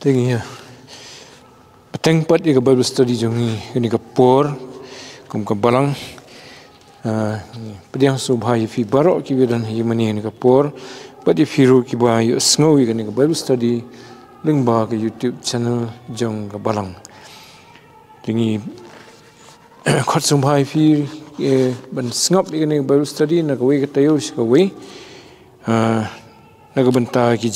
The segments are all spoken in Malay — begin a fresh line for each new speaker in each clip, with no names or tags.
Tengok ya. peteng pat ke Bible study jongi ini ke kum ke balang. Ah, pediang subhai fi barok ki bidan hi mani ini ke por. Pat di firu ki ba snowi ke ke Bible study ling ba ke YouTube channel jong ke balang. Jongi khot subhai fi eh, ke ban snop ke Bible study nak kui we ke tayo ke we. Ah, ha, bentar ki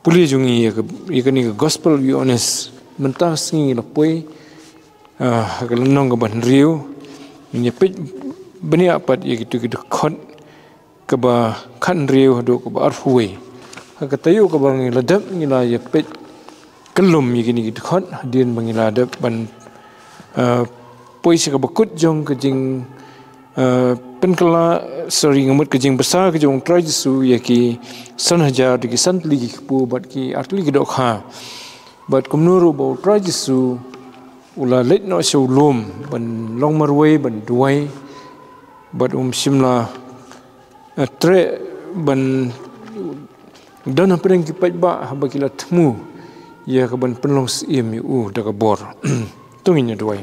Pulih jungi ye ke ye ni gospel we honest mentah singi lepoi ah ke nong ke ban riu nye pe beni apa ye gitu gitu kon ke ba kan riu do ke ba arfuwe ha, ke tayu ke bang ledap ni la ye pe kelum ye gini gitu kon hadian bang la ban ah uh, poi se ke bekut jong ke jing ah, pen kala sari ngamut ke jing besar ke jong trai su ya ki san hajar di san tli ki pu bat ki atli ki dok ha bat kum bo trai su ula let no so lom ban long mar way ban duai bat um simla eh, tre ban dan apa yang kita ba haba kita temu ya ke ban penlong si u dak bor tunginya duai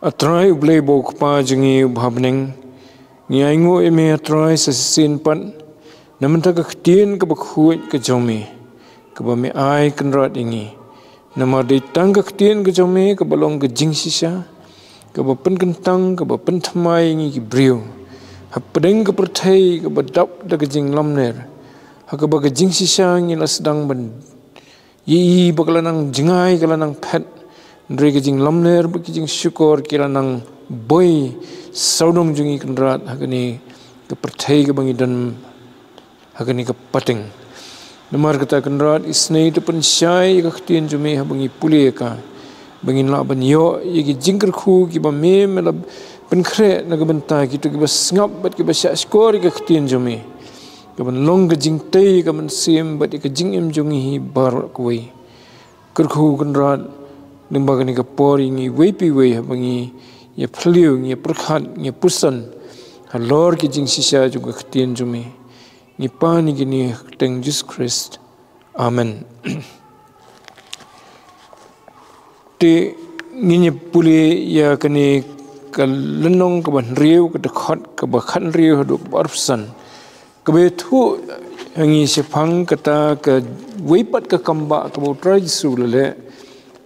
atrai ublei bok pa jingi bhavning ngai ngo e me atrai sa sin pan namen ta ka khtien ka bakhuit ka jomi ka ba me ai ingi namar de tang ka khtien ka jomi ka balong ka jing si sha ka kentang ka ba pen ingi ki brio ha pedeng ka perthai ka dap da ka jing lam ner ha ka ba ka jing si sha ngi la sedang ben yi bakalanang jingai kalanang pet 너희가 럼네 여러분께 지금 쉬고 어깨라낭 보이 서동 중이 근라 하거니 그 버태기 방이 된 하거니 그 버팅 nomor kita kendrat isnei tu pun syai ha ka khtin jumi ha bangin la yo ye gi jingkar khu ki ba me me la pen khre na ga ban ta ki tu ki ba ngap bat ki ba sya skor ka khtin jumi ka ban long ga jing tei ka ban sim bat ki jing jungi hi bar ko wei kar nimbaga ni ka pori ngi wepi we ha bangi ye phliu ngi prakhat ngi pusan ha lor ki jing si sha ju ka khtien ju ngi pani gi ni teng jis christ amen te ngi ni puli ya ka ni ka lnong ka ban riu ka ta khat ka ba khan riu ha du ka be thu ha, ngi se phang ka ta ka weipat ka kamba ka bo trai su le le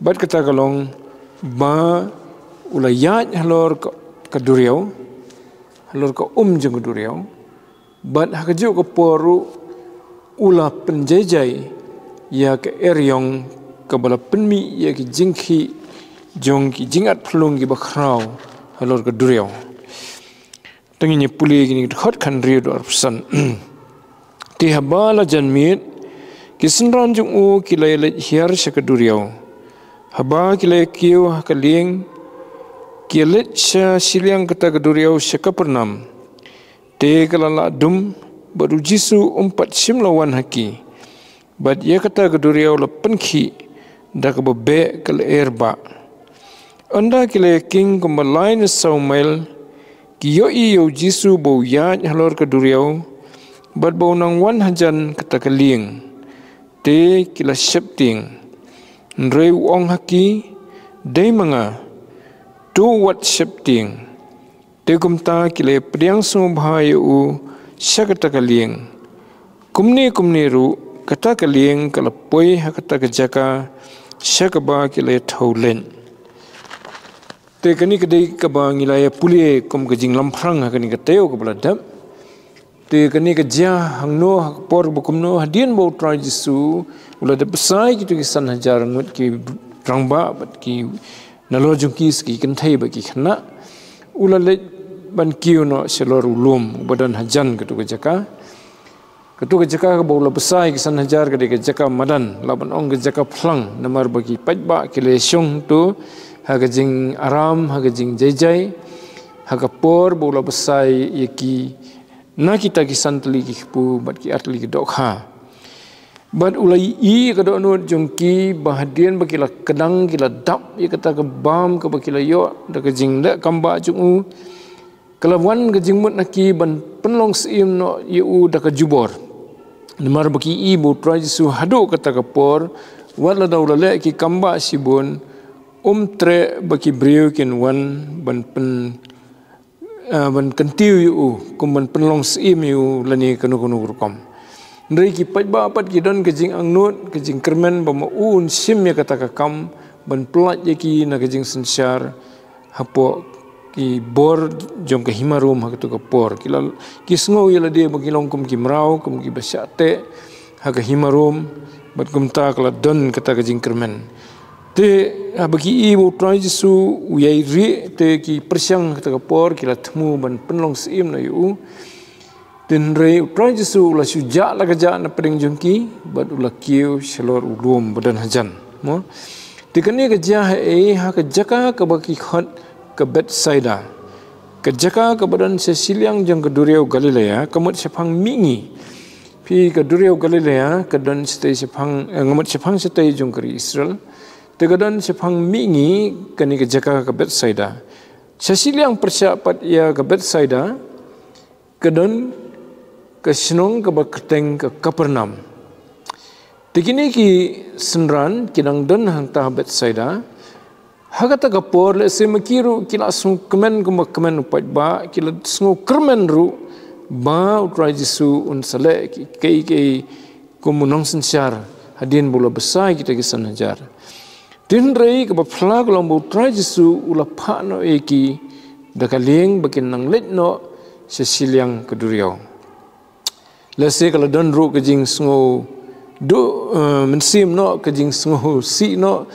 bat kata galong ba ula yat halor ke, ke duriau halor ke um jeng duriau bat hakejo ke poru ula penjejai ya ke eryong ke bala penmi ya ke jingki jong ki jingat pelung ki bakrau halor ke duriau tengini puli gini khot khan ri dor san ti habala janmit kisnran jung u kilailai hiar sekaduriau Haba kile kiu hakeling kile se siliang kata keduriau se kapernam. Te kelala dum baru jisu empat simlawan haki. Bat ia kata keduriau le penki da ke bebe ke Anda kile king kembali ne saumel kiyo iyo jisu bau ya nyalor keduriau bat bau nang wan hajan kata keling. Te kila septing. Nrei wong haki dei manga tu wat shifting te kumta kile priang sum bhai u sagata kaling kumne kumne ru kata kaling kala poi hakata ka jaka sagaba kile tholen te kani kade ka bang ilaya pulie kum ka jing lamphrang ha kani ka teo ka blad te kani ka jia hangno ha por bukumno hadien bo ha try jisu ulah de besai gitu kisah san hajar ngut ki rangba bat ki nalo kis, ki kentai, kan thai ba ki ulah le ban ki uno selor ulum badan hajan gitu ke jaka ketu ke jaka ke bola besai ki hajar ke de madan laban ong ke pelang, nama namar ba ki ba ki syung tu haga jing aram haga jing jai jai haga por bola besai yeki na kita kisah santli ki pu bat ki atli dokha Bad ulai i kada anu jungki bahadian bagi la kedang kila dap i kata ke bam ke bakila yo da ke jing da kamba jungu kelawan ke jing mut naki ban penlong siim no i u da ke jubor nemar bagi i bu tra jisu hado kata ke por wal da ulale ki kamba sibun um tre baki brio kin wan ban pen eh, ban kentiu i u kum ban penlong siim i u lani kenu kanu rukam. Nri ki pajba apat ki don kajing angnut, kajing kermen, bama un sim ya kata kakam, ban pelat ya ki na kajing sensyar, hapo ki bor jom ke himarum hak tu ke por. Kila, ki sengau ya dia bagi longkum ki merau, kum ki basyate, hak ke himarum, bat kum ta kala don kata kajing kermen. Te, ha bagi ibu tuan jesu, uyai ri, te ki persiang kata ke por, kila temu ban penlong seim na yu dan rei utra jesu ula sujak la kerja na pering jungki bat ula kiu selor ulum badan hajan. Mo. Dikene kerja eh, ha e ha kerja ka ke baki khot ke bet saida. Ah. Kerja ka ke badan sesiliang jang ke Galilea kemut sepang mingi. Pi ke Galilea ke dan stai sepang eh, ngamut sepang stai jung ke Israel. Tegadan sepang mingi kene kerja ka ke bet saida. Ah. Sesiliang persiapat ia ke bet saida. Ah. Kedon ke Senong ke Bakerteng ke Kapernam. Tekini ki senran kinang den hang tah bet saida. Hagata kapor le se mikiru kila sung kemen ke makemen upat ba kila sung kermen ru ba utra jisu unsale ki kei kei kumunong senjar hadian bola besar kita ki sanajar. Din rei ke bapla kolong bu utra jisu ulah pakno eki dakaling bakin nang letno sesiliang keduriau la kalau kala don ru ke jing sngo do eh, men sim no ke jing sngo si no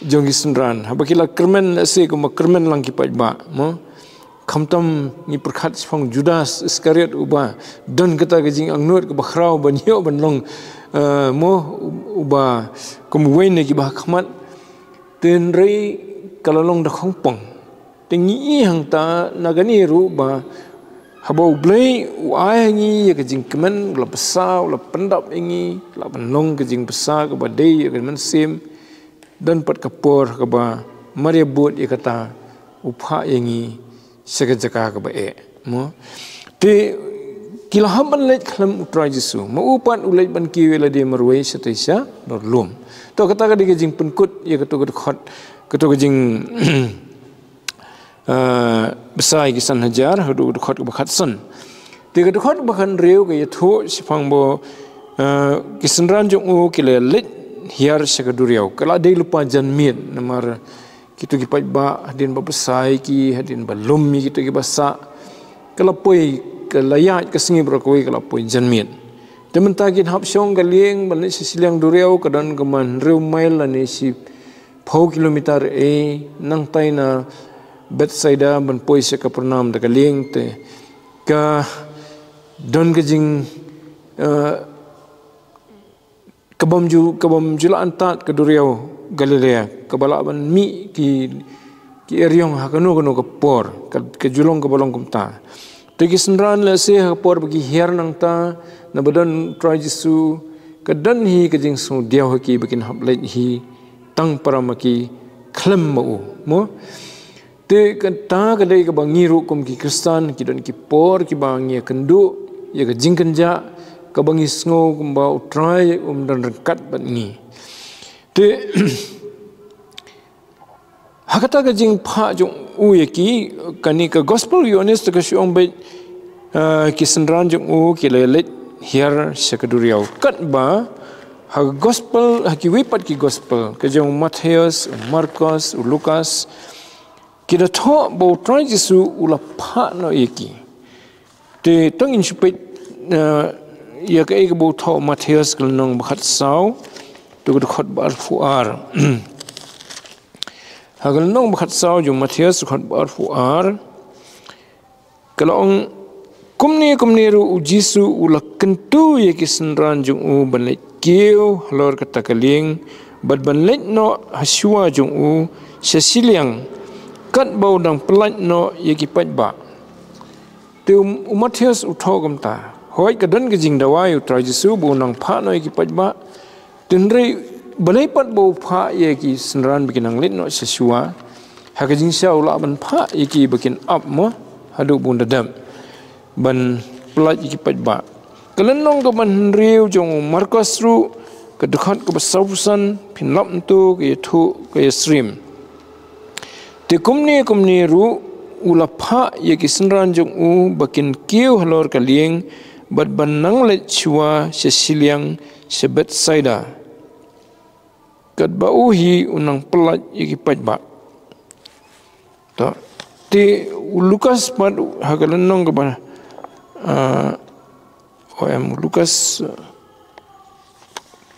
jongi sundran ha bakila kermen la se ko kermen lang ki paj mo khamtam ni prakhat phong judas iskariot uba don kata ke jing angnot ke bakhrao ban yo ban eh, mo uba kum wen ne ki ba khamat ten rei kala long da khong pong ten hang ta nagani ru ba Habau blei uai ini ya kejeng kemen la besar, la pendap ini, la penong kejeng besar, pesa day ya ke men sim dan pat kapor ke Maria buat ya kata upha ini ya sege jaka ah ke ba e mo te kila haban le khlam utra Yesus, mo upan ulai ban ki we la de merwe setesa nor lum to kata ke kejeng penkut ya ke to ke khot ke besar gi san hajar hudu hudu khot ba khat san te ga khot ba khan reu ga yatho si phang bo kisan ran jo u ki le lit hiar se ga duri au kala de lupa jan mien namar kitu gi pa ba hadin ba besai ki hadin ba lum mi kitu gi basa kala poi kala ya ka singi bro ko kala poi jan mien teman ta gi hap song ga lieng ba ni si siliang duri au dan ga man reu mail ani lah si 4 km a nang taina. Bethsaida man po siya kapurnam na kaling te ka don ka jing uh, eh, kabam ju kabam jula antat ka duriaw Galilea kabalaban mi ki ki eryong hakano kano ka por ka, ka julong kabalong kumta te ki sunran la si hakapor bagi her nang ta na badan try jisu ka dan hi ka jing sumudiaw ha ki bagin haplet hi tang paramaki ha klem mo mo mo Te kan ta kedai ke bangi rukum ki Kristan ki don ki por, ki bangi kendu, ya ke jingkenja, ke bangi sngo kum ba utrai um dan rekat bat ni. Te hakata ke jing pa jong u ya ki kani ke gospel yonis te ke syong bai eh, ki sendran jong u ki lelet hier sekaduri au kat ba ha gospel ha ki wepat ki gospel ke jong Matthew, Marcos, Lucas, Lucas, kita tak bau tuan jesu ula pak ini. iki te tong in shipit eh, ya ke ik bau tau matheus kelenong bakat sau tu ke khot bar fuar ha kelenong bakat sau jo matheus khot bar fuar kelong kumni kumni ru jesu ula kentu ya ke senran jung u benlek kiu lor kata keling bad benlek no hasua jung u Sesiliang kat bau dang pelat no ye ki pat ba te um, umathias utho ta hoi ka dan gi dawai utra ji su bu nang pha no ye ki pat ba tinre balai pat bau pha ye ki sanran bikin ang lit no se shua ha ka jing sha ula ban pha ye ki bikin up mo hadu bu nda dam ban pelat ye ki pat ba kelenong ko ban riu jong markas ru ke dekhat ke besau pusan pinlap tu ke tu ke stream te kumni kumni ru ula pha ye ki sinran jong u bakin kiu halor kaling, lieng bat banang le chwa se siliang se bet saida kat ba unang pelat ye ki pat ba ta te lukas pat hagalan nong ka ba o em lukas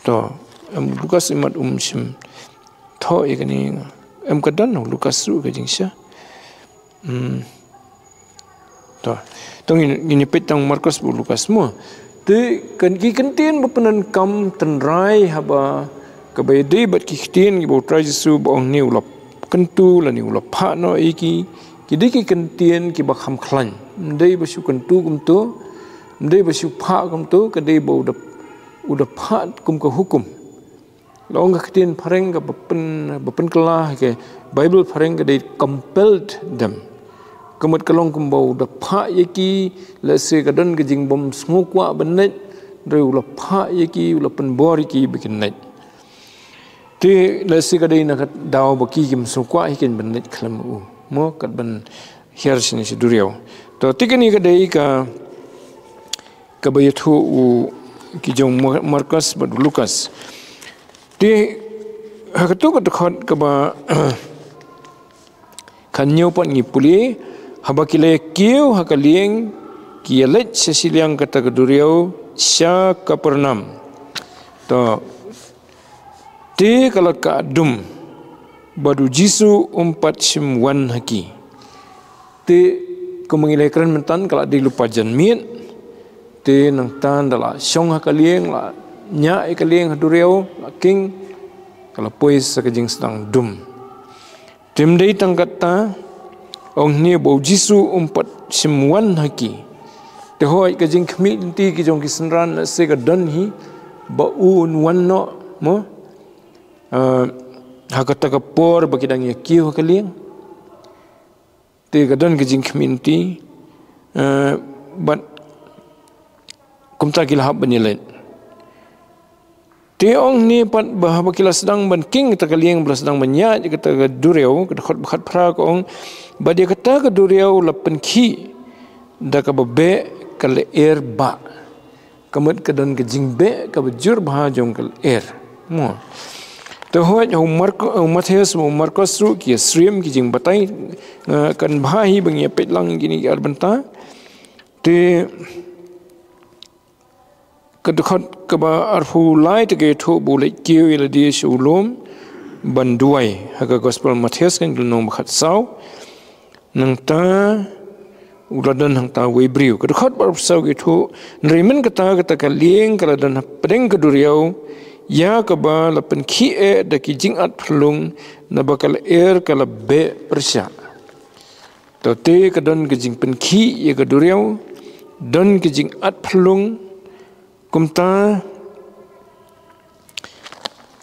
to em lukas imat umsim tho ikani em có đơn nào lúc sử cái gì xưa um to to ini nhìn biết tăng Marcus bu Lukas semua. thì cần khi cần tiền bộ phận cam tận rai hả ba cái bài đi bật khi tiền cái bộ trai Jesus bộ ông niu lập cần tu là niu lập phá nó ấy khi khi đi khi cần tiền cái tu cũng tu đây bộ sưu tu cái đây bộ udah phá cũng có hukum long khatin phareng ga bapun bapun kala ke bible phareng ga they compelled them kemut kelong kumbo da pha yeki la se ga don ga jing bom smukwa benet re ulah pha yeki ulah pen bor yeki bikin net ti la se ga dei na ga dao ba ki gim smukwa hikin benet khlam u mo kat ben hier sini si duriau to tikani ga dei ka ka bayathu u ki jong markas bad lukas ទីហកទូកទៅខត់កបកញ្ញោពនីពលីហបកិលេគៀវហកលៀងគៀលេសសិលៀងកតកឌូរីយសាកប្រណមតទីកលកាឌុំបដូជីសុអំផតឈឹមវនហគីទីគមងិលេក្រិនមិនតាន់កលឌីលុបាជនមានទីនឹងតាន់ដល់ឈងហកលៀងឡា nya ikeling duriau king kalau pois sekejing sedang dum tim dei tangkata ong ni bau jisu umpat semuan haki de hoi kejing kemi inti ki jong kisenran se ga dan hi ba un wan mo eh, hakata ka por ba kidang ye ki ho kali te ga dan kejing kemi inti eh, but kumta kilah banilai Tiong ni pat bahawa kila sedang menking kita keliling bila sedang menyat kita ke duriau kita khot khot prakong badia kata ke duriau lapen ki da ka bebe ke leir er ba kemet ke dan ke jingbe ke bejur bahajong ke leir er. mo Tuhan yang Marco Matthias eh, mau Marco Sru kia ya Sriem kijing batai eh, kan bahi ha bengi ya pelang gini arbenta. Tuh kedekat keba arfu light tege tu bulik kiu ila di sulum banduai haga gospel matias kan gunung bakat sau nang ta uladan hang ta webriu kedekat bar sau ge tu nrimen kata kata ka lieng kala dan pedeng keduriau ya keba lapen ki e de ki jing at phlung na air er kala be persia to te kedon ge jing pen ki ye keduriau dan ke jing at phlung kom tan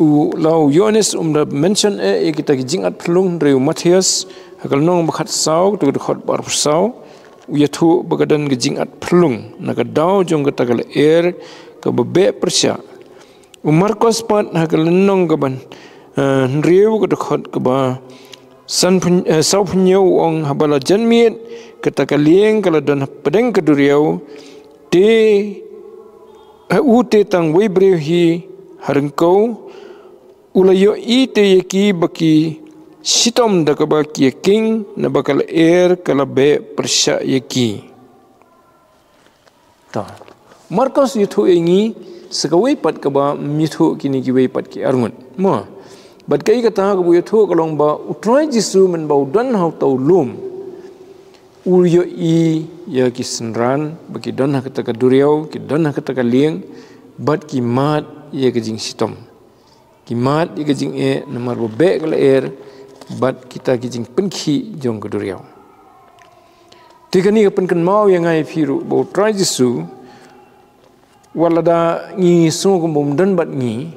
u lau yones um da mention e ek ta jing at lung re matthias hakal nong bakhat sau tu de khot bar sau u yathu bagadan ge jing at phlung na ga dau jong ge tagal er ka be persia u markos pat hakal nong ga ban re u ge khot ka ba san e, sau phnyu ong habala janmiet ke ta ka lieng ka la ha pedeng ke duriau hau te tang webreu hi harinkau ula yo i te ye baki sitom da ka ba ki king na ba kala er kala be persa ye ki ta markos yu thu engi saka we pat ka ba mi ki ni ki we pat ki arngun mo bat kai ka ka bu yu thu ba utroi jisu men ba udan ha ta lum uyo i ya ki senran bagi donah kata ke duriau ki donah kata ke liang bat ki mat ya ke jing sitom ki mat ya ke jing e nomor bebek ke leer bat kita ki jing penki jong ke duriau tiga ni kapan ken mau yang ai firu bau trai jisu walada ngi semua ke dan bat ngi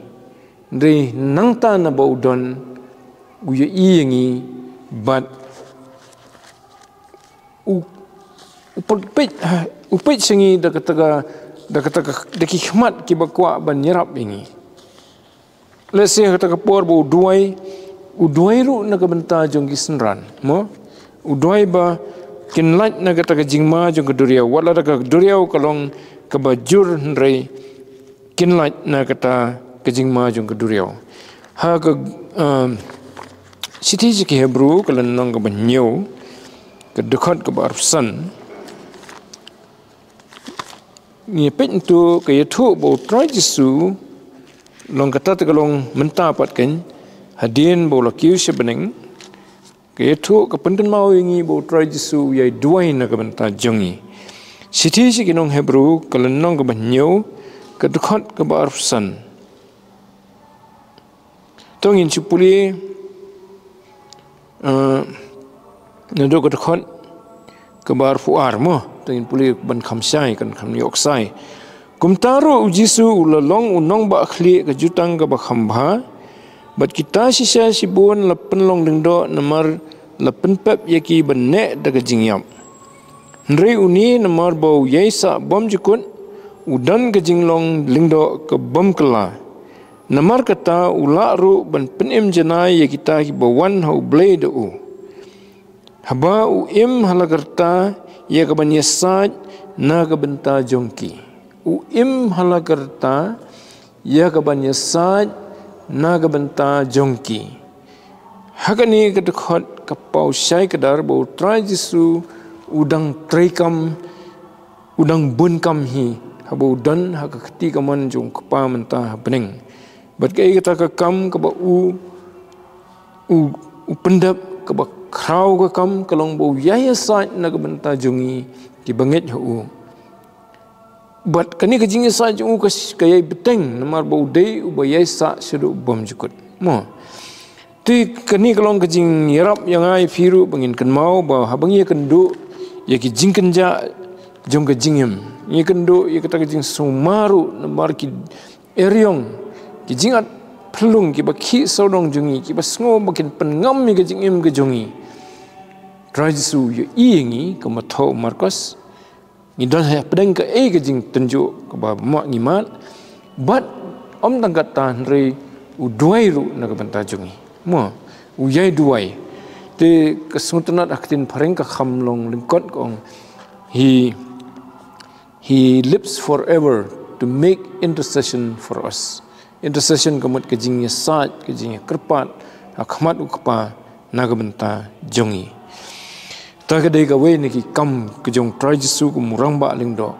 dari nang ta bau don uyo i yang ngi bat upit upit sengi da kata ka dah kata ka da kihmat ki bakwa ini let's say kata ka por bu duai u duai ru na ka benta senran mo u duai ba kin lat na kata ka jingma jong ka duria wala da ka duria kalong ka bajur rei kin kata ka jingma jong ka ha ke Siti um, Ziki Hebrew kalau nang ke banyu ke dekat ke barusan ni pet tu ke ye thu bo troi ji su long kata te long menta pat ken hadin bo la kyu she bening ke ye thu ke pendan ma wi ngi bo troi ji su ye duai na ke menta jong ni siti ji ki nong hebru ke len nong ke banyo ke dukhot ke ba arsan tong in chu puli uh, na do ke dukhot ke ba arfu armo tengin puli ban khamsai kan kham yoksai kumtaro ujisu ulalong unong ba khli ka jutang ka ba khamba bat kita si sa si bun la penlong dingdo namar la penpep yaki benne da ka jingyam nri uni namar ba yaisa bom jukun udan ka jinglong lingdo ka bom kala namar kata ula ru ban penem jenai ya kita ki ba wan hau blade u haba u im halagarta ia ke banyesat na ke benta jongki im halakerta ia ke banyesat na ke benta jongki hakani ke dekhot ke pau syai kedar bau tra jisu udang trekam udang bunkam hi habu dan hak keti kaman jong kepa mentah bening bat kai kata ke kam ke u u pendap ke kau ke kam kalong bo yaya sait nag benta jungi di benget hu but kani ke jingi sait jungu ke kaya beteng namar bau day u bo yaya sa sedu bom jukut mo ti kini kalong ke jing yang ai firu bengin ken mau ba habang ye kendu ye ki jing kenja jung ke jingim ye kendu ye kata ke sumaru namar ki eryong ki pelung ki ba ki sodong jungi ki ba makin pengam ke jingim ke jungi Rajisu yu iyengi ke matau markas ni dan saya pedang ke ai kejing tunjuk ke ba mak ngimat bat om tangkat tan re u duai ru na ke pentajung ni mo u yai duai te kesuntunat aktin pareng ke khamlong lengkot kong he he lives forever to make intercession for us intercession kemut kejing ye sat kejing ye kerpat akhmat ukpa na ke pentajung ni tak ada gawe ni ki kam ke jong trajisu ku murang ba ling do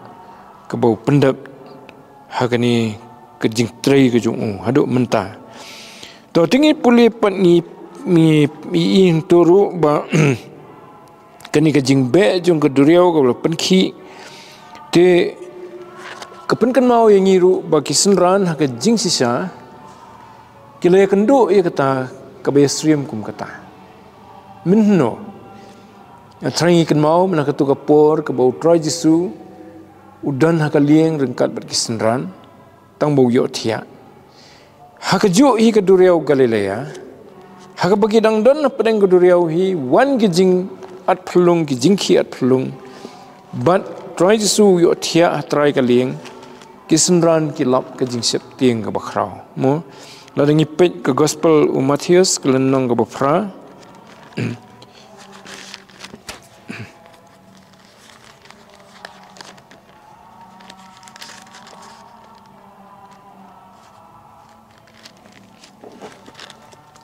ke bau pendap hak ni ke jing trai ke jong hadok menta to tingi puli pat ni mi mi in turu ba kani ke jing be jong ke duriau ke bau penki te kepen kan mau yang iru ba ki senran hak jing sisa kilay kenduk ya kata kabe stream kum kata menno yang terangi ken mau menang ketuk kepur ke bau trai jisu udan haka liang rengkat bagi senran tang bau yuk tia. Haka juk hi ke duriau Galilea haka bagi dang dan pedang ke duriau hi wan gijing at pelung gijing ki at pelung but trai jisu yuk tia trai ke liang ki senran ki lap ke jing sep tiang ke bakrau. Mu lalu ngipit ke gospel umatius kelenong ke bapra. Mm-hmm.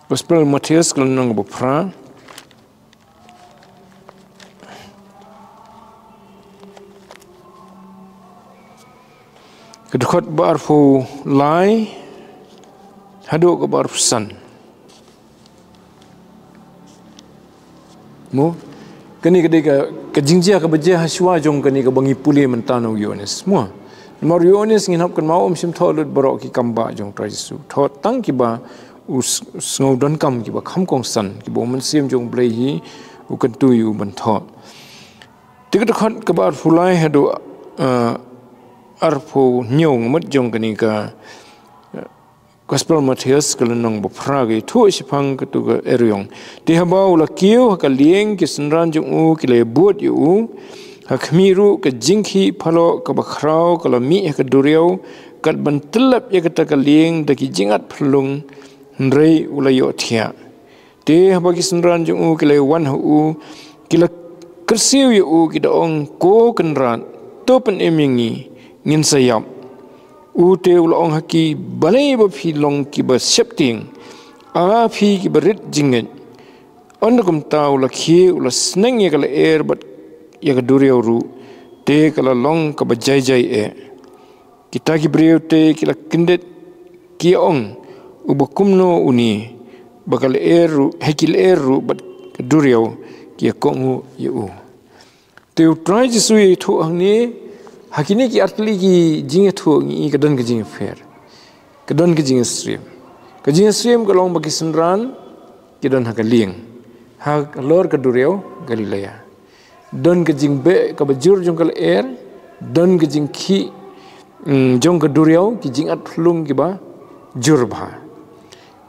Gospel Matthäus, Kapitel Nummer 1. Vers barfu lay hadu ke barfu san. Mu, kini kedai ke kejingja kebaja beja haswa jong kini kebangi bangi puli mentanu Yohanes. Semua. Nomor Yohanes ngin hapkan mau msim tholut barok ki kamba jong tra Yesu. Thot ba us ngau dan kam ki ba kham kong san ki bo man sim jong blai hi u kan tu yu man thot tik ta khon ka bar fulai ha do uh, ar nyong mat jong ka ni ka gospel uh, matthias kala nong bo phra ge thu e si phang ka tu ga er ti ha ba u kiu ha ka lieng ki san jong u ki le buat yu u ha khmi ru ka jing khi phalo ka ba khrao ka la mi ka duriau kat bentelap ya kata ka lieng da phlung nrei ulayo thia te haba ki sunran jung u kile wan hu kile kersi u u ki da ong ko kenran to pen emingi ngin sayam u te ul ong haki bale bo phi long ki ba septing a phi ki ba rit jingen onakum ta ul khi ul sneng ye ya kala air er but ye ya ka duri ru te kala long ka ba jai jai e kita ki breu te kila kindet ki ong kumno uni bakal eru hekil eru bat duriau ki kongu yu te utrai jisu i tho angne hakini ki artli ki jinge tho ngi kadan ki jinge fer kadan ki jinge stream ka jinge stream ka long baki sunran ki don hakal ling ha lor ka duriau galilea don ka jing be ka bajur jungkal er don ka jing ki mm, jong ka duriau ki jing at lung ki ba jurbha. ba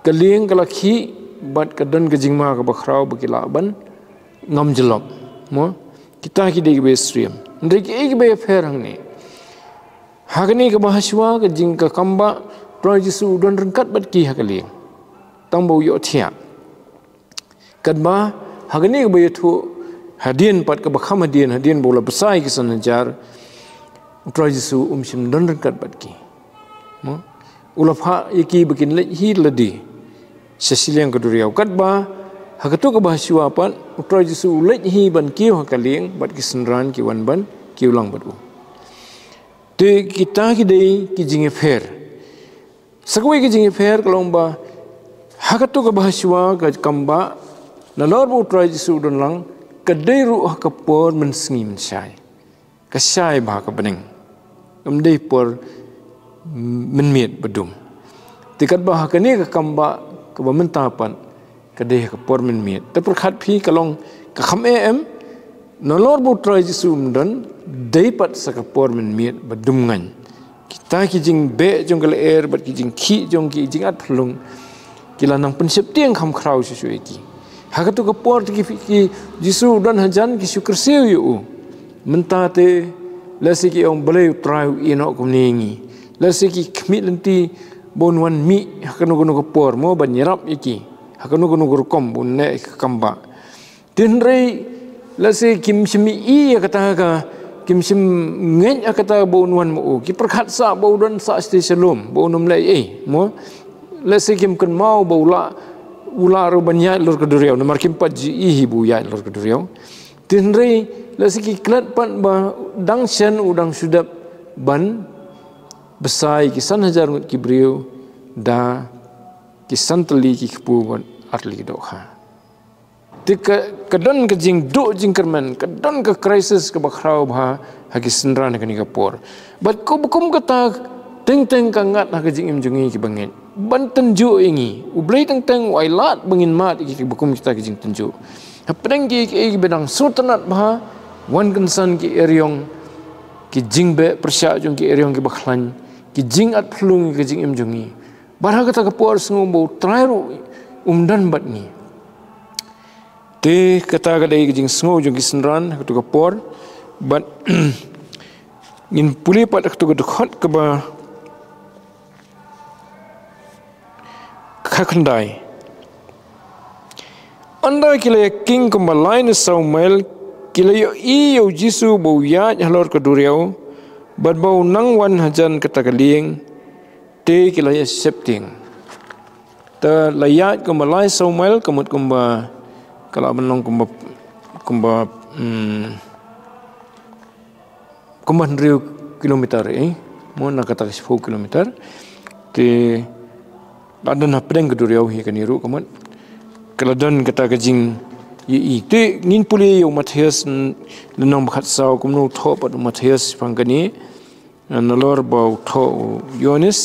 keling kelaki bat kedan kejingma ke bakhrau bakila ban ngam jelok mo kita ki de be stream ndrik e be fer hang ni hag ni ke bahaswa ke jing ke kamba pro jisu rengkat bat ki hakali tang bo yo thia kan ma hag ni ke be thu hadien pat ke bakham hadien hadien bola besai ke sanajar pro jisu um rengkat bat ki mo ulafa yaki bikin le ladi sesili yang kedua riau kat ba hakatu ke bahasa apa utra jisu ulit hi ban kiu hakaling bat ki sendran ki wan ban ki ulang batu te kita ki dei ki jinge fair sagwe ki jinge fair kalong ba hakatu ke bahasa ka kamba na bu utra jisu dun lang kedai ru hak por men sngi men sai ka sai ba ka bening kemdei por men mit bedum Tikat bahagian ini kamba ก็บ่มันตาปันก็เดกปอมันเมียแต่ประคัดพี่ก็ลองก็คำเอ็มนลอดบุตรไอจิสุมดันได้ปัดสกปอมันเมียบัดดุมงันกิตาคิจิงเบะจงกะเลเอร์บัดคิจิงขี้จงกิจิงอัดพลุงกิลานังเป็นเสพเตียงคำคราวชิชุเอกีหากตุกปอที่กิกิจิสุดันฮันจันกิสุครเซียวอยู่มันตาเตและสิกิองเบลยุตรายอีนอกมเนงีและสิกิขมิลันตี bon wan mi hakanu gunu ko por mo ban nyirap iki hakanu gunu gur kom bun ne kamba tinre la se kim simi i kata ka kim sim ngen kata bon wan mo ki perkat sa bon sa sti selum bon um lai eh mo la se kim kun mau baula ula ro ban nyai lur kedurio nomor kim pat ji i bu yai lur kedurio tinre la se ki klat pan ba dang sen udang sudap ban besai ki san hajar ki brio da ki santeli ki kpu bon arli do kha ti ka kadon ka jing do jing kerman kadon ka crisis ka bakhrau bha ha ki sendra ne kani ka por bat ko bukum ka ta teng teng ka ngat ha ka jing im jungi ki bangin ban tenju ingi u blai teng teng wai lat bangin mat ki bukum kita ki jing tenju ha pedeng ki ki bedang sultanat bha one concern ki eryong ki jingbe persia jung ki eryong ki bakhlan ki jing at phlung ki jing im jungi barha kata ka puar sungu bo trair umdan bat ni te kata ka dei jing sungu jung ki sinran kata ka puar bat ngin puli pat kata ka dukhat ka ba khakhandai anda kile king kumbalain sa umel kile yo iyo jisu bo yaj halor ya ka duriau berbau nang wan hajan kata keling te kila ya septing te layat kumba lai somel kumut kumba kalau menong kumba kumba hmm, kumba hendriu kilometer eh mo nak kata sepuluh kilometer te ada nak pedang keduriau hi kaniru kalau dan kata kejing i te ngin puli yo mathias nom khat sa kum no tho pat mathias pangani eh, na lor ba tho yonis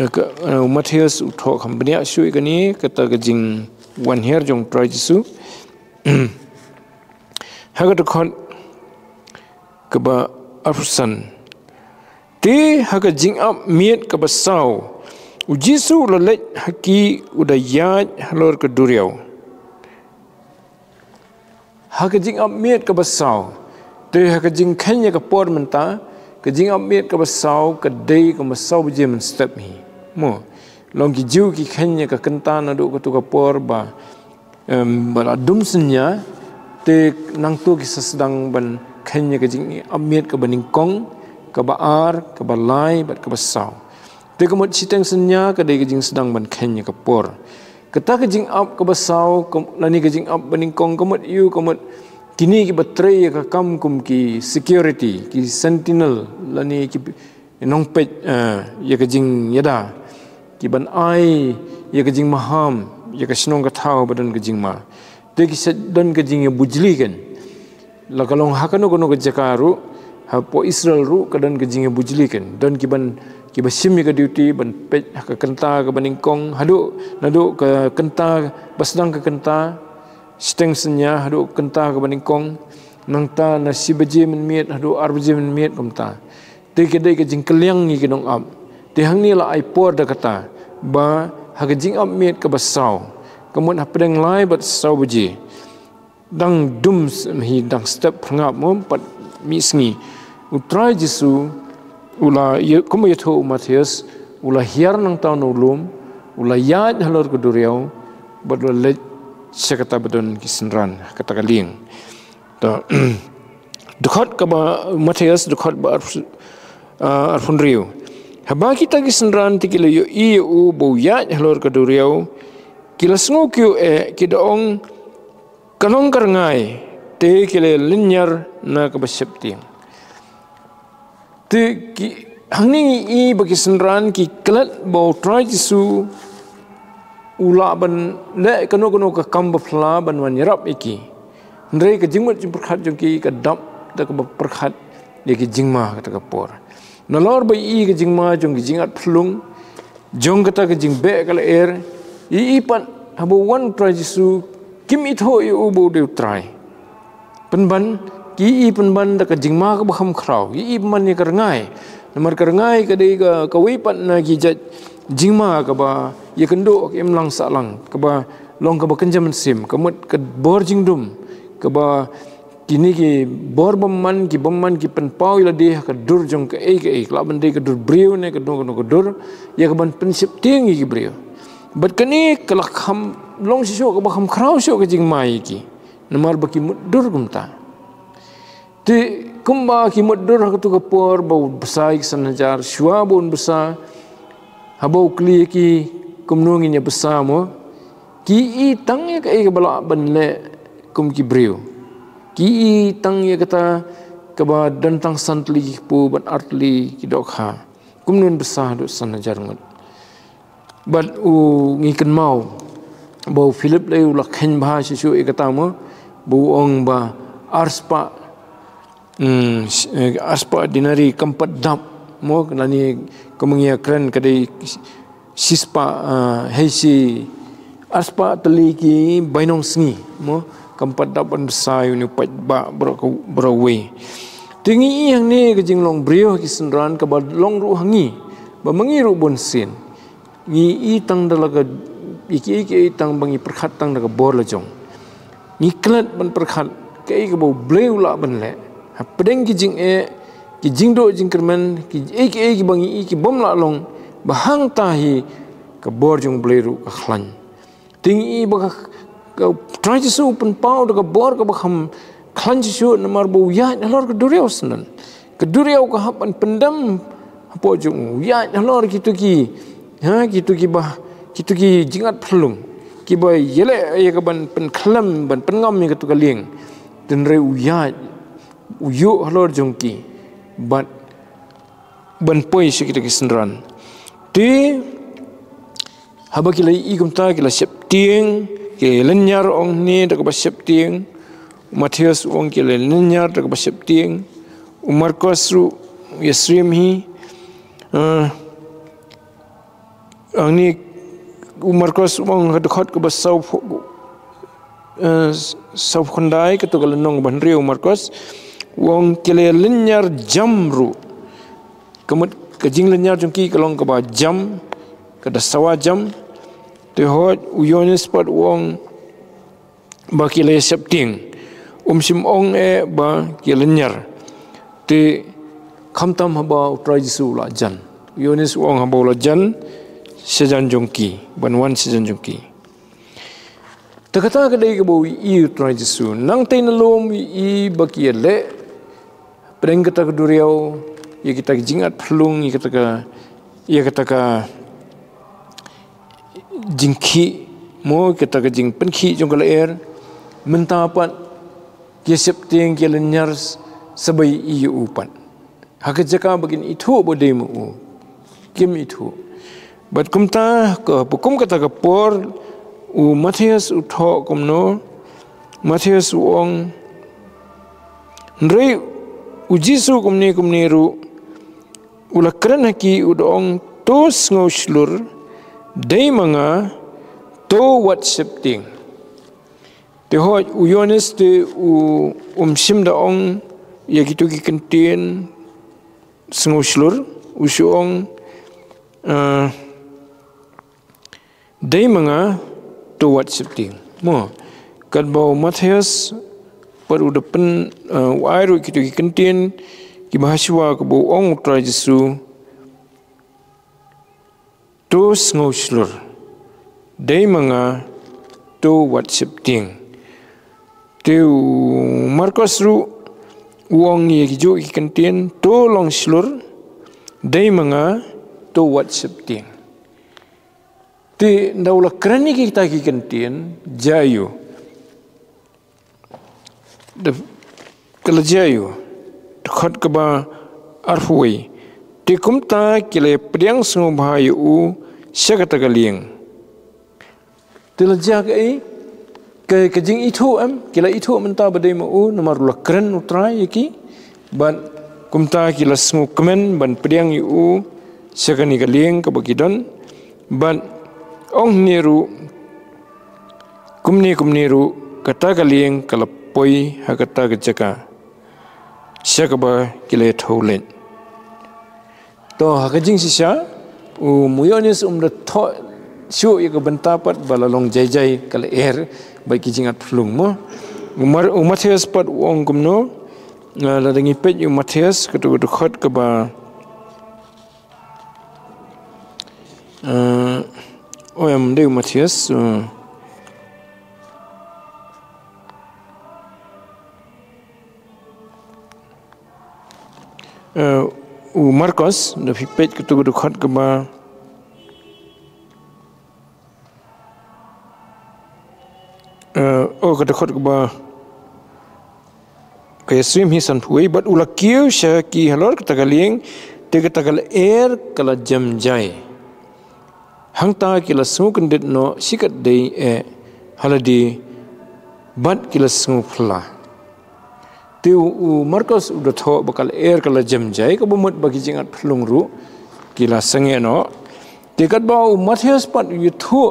eh, eh, mathias tho company a shui gani kata ga jing wan her jong try su ha ga khon ka ba afsan te ha ga jing up miet ka ba sao Ujisu lalai haki udah yaj halor ke duriau hakajing amit ke besau te hakajing kenya ke por menta kajing amit ke besau ke dei ke besau je men step mi mo long ki ju ki kenya ke kentan aduk ke tu por ba em bala dum senya te nang tu ki sedang ban kenya ke jing amit ke bening kong ke baar ke balai ke besau te ke mot senya ke dei ke sedang ban kenya ke por Ketah kejing ap kebesau, lani kejing ap beningkong kemut iu kemut kini ki betray ya kakam kum ki security ki sentinel lani ki nong pet uh, eh, ya kejing yada ki ban ai ya kejing maham ya ke senong ketau badan kejing ma teki sedon kejing ya bujli kan la hakano kono kejakaru ke hapo Israel ru kadan ke jingi bujlikan dan kiban kiba sim ke kan. duty ban pe ke kenta ke baningkong hadu nadu ke kenta basdang ke kenta steng senya hadu kenta ke baningkong nang ta na sibaji men miet hadu arbaji men miet kumta te ke dei ke jing ni ke nong am te hang ni la ai por da kata ba ha ke jing am miet ke basau kemun ha pedeng lai bat sau baji dang dum hi dang step ngap mum pat mi sngi utrai jisu ula kumo yetho matias ula hiar nang tau no lum ula yad halor ko duriau badu le sekata badon kisenran kata kaling to dukhot ka ba matias dukhot ba arfun riu haba kita kisenran tikile yo i u bo yad halor ko duriau kila sngu e e kidong kanong karngai te kile linyar na ka ba Tu ki hang ni i e bagi senran ki kelat bo try su ula ban le kono kono ka kam phla ban wan yarap iki ndre ka jingmat jing prakhat jong ki ka dam da ka prakhat le ki jingma ka ka por na lor ba i e ka jingma jong ki jingat phlung jong ka ta ka jing be ka er i e, i pan habo wan try su kim i tho i u bo de try pen ban กีอีปันบันตะกจิงมากบ่คำคราวกีอีปันบันนี่กระง่ายนมันกระง่ายก็ได้ก็กวิปันนากีจัดจิงมากับบ่ยังคันดูกีมลังสะลังกับบ่ลองกับบ่คันจะมันซิมกับมดกับบอร์จิงดุมกับบ่กินี่กีบอร์บัมมันกีบัมมันกีปันเป้าอีละดีกับดูร์จงกับเอกเอกลาบันดีกับดูร์บริวเนี่ยกับดูกันกับดูร์ยังกับมันเป็นสิบทิ้งกีบริวบัดกันนี่กับหลักคำลองสิโชกับบ่คำคราวสิโชกับจิงมาอีกีนมาร์บกีมดูร์กุมตา di kemba kimat dur hatu kepor bau besai senajar syua bon besar habau kli ki kumnunginya besar mo ki i tang ya kai kebala ben le kum ki brio ki i tang ya kata keba dan tang santli pu ben artli ki dokha kumnun besar do senajar ngot bat u ngi ken mau bau philip le ulak hen bahasa syu ikata mo bu ong ba arspa Hmm, eh, aspa dinari kempat dap mo nani lah kemengia kren kedai sispa ah, heisi aspa teliki bainong sngi, mo kempat dap ban besar ini pat ba berawi tinggi yang ni kejing long brio kisendran ke long ru hangi ba mengiru bon sin ngi itang dalaga iki iki itang bangi perkhatang dalaga bor lejong ngiklat ban perkhat kei ke bau bleu la ban lek Pedeng ki jing e ki jing do jing kerman ki e ki bangi e ki bom la long bahang tahi ke bor jung bleru ke khlan. Ting e baka ke try to so open pau de ke bor ke baham khlan ji so na mar bo ya na lor ke duriau senan. Ke duriau ke hapan pendam apo jung ya na lor ki tu ki ha ki tu ki bah ki tu ki jingat phlung ki bai yele e ke ban pen khlam ban pen ngam ke tu ka ling. Tenre uyaj yuk halor jungki bat ban poi sikit ke sendran di haba kila ikum ta kila septing ke lenyar ong ni dak ba septing matius ong kila lenyar dak ba septing umar kosru yesrim ya hi ong eh, ni umar kos ong hat khat ke basau eh, sauf khondai ke nong ban riu umar wong kile lenyar jamru kemut kejing lenyar jungki kelong ke jam kada sawa jam tu hot uyonya spot wong ba kile septing um sim ong e ba kile lenyar te khamtam ba utra jisu la jan uyonis wong ha la jan sejan jungki banwan sejan jungki Tak kata kedai kebawi iu tuan Yesus. Nang tain i bagi le Beren kita ke duriau, ya kita ke jingat pelung, ya kita ke, ya kita ke jingki, mo kita ke jing penki jungkal air, mentapat, ya septing, ia lenyar, sebagai iu upat. Hakat jaka begini itu boleh mu, kim itu. Bet kumta ke pukum kata ke por, u Matthias utok no, Matthias uong, Nri uji su kumni kumni ru ulakran haki udong to ngau shlur dei manga to whatsapp ting te ho uyones te u umsim da ong yagi to ki kentin ngau shlur usu ong eh, dei manga to whatsapp ting mo kan bau matheus pada depan uh, wairu kita ke kentin ki bahasa ke bau ong utra jesu to ngoslur dei manga to whatsapp ting te markas ru uang ye ki jo ki kentin to long slur dei manga to whatsapp ting ti ndaulah kerani kita ki kentin jayu da kelajayu da khat ka ba arfuwi ti kumta kile priang sung bhayu u sekata ka liang tilaja ka ke kejing itu am kila itu menta badai ma u nomor lakren utra yaki, ban kumta kila sungu kemen ban priang u sekani ka liang bagidon ban ong niru kumni kumniru kata ka kalap ပွိဟကတကချကရှကဘကိလေထုလင်တောဟကဂျင်းစီရှာဥမူယောနစ်ဥမ်ရထရှုယကဘန်တာပတ်ဘလလုံဂျေဂျေကလေအဲဘိုက်ကချင်းအထလုံမဥမရဥမသီယပ်ပတ်ဝန်ကမနောလာဒငိပက်ဥမသီယပ်ကတူတခတ်ကဘာအမ်အိုယမ်ဒေမတ်သီယပ် Eh, u markas na fi pet ke tugu dukhat eh, oh, ke ba o ke dukhat ke ba ke swim hi san phuai bat u lakiu sha ki halor ke tagaling te ke tagal air kala jam jai hang ta ke la sung kan det no sikat dei eh haladi bat ke la sung phla ti u markas u dot ho bakal air kala jam jai ka bumut bagi jingat phlung ru kila sange no ti kat ba u mathias pat yu thu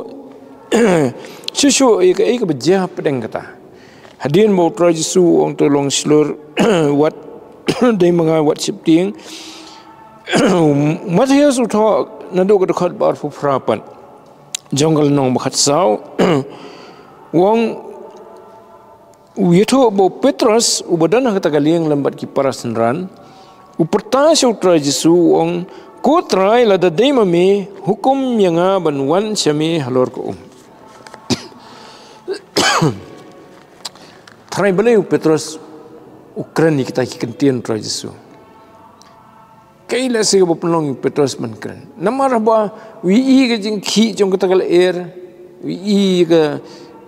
shishu ek ek ba ja pdeng kata hadin mo tro jisu ong to long slur what de manga what chip ting mathias u tho na do kat khat bar fu frapan jungle nong bakhat sau wong Uyetu bo Petrus u badan hata galing lambat ki para senran u pertasya utra Jesu uang ku trai lada daima me hukum yang a banwan syami halor ko um. Trai balai u Petrus u keren kita ki kentian utra Jesu. Kaila sige bo penolong Petrus man keren. Namarah ba wi i ke jing ki jong kata gal air er, wi i ke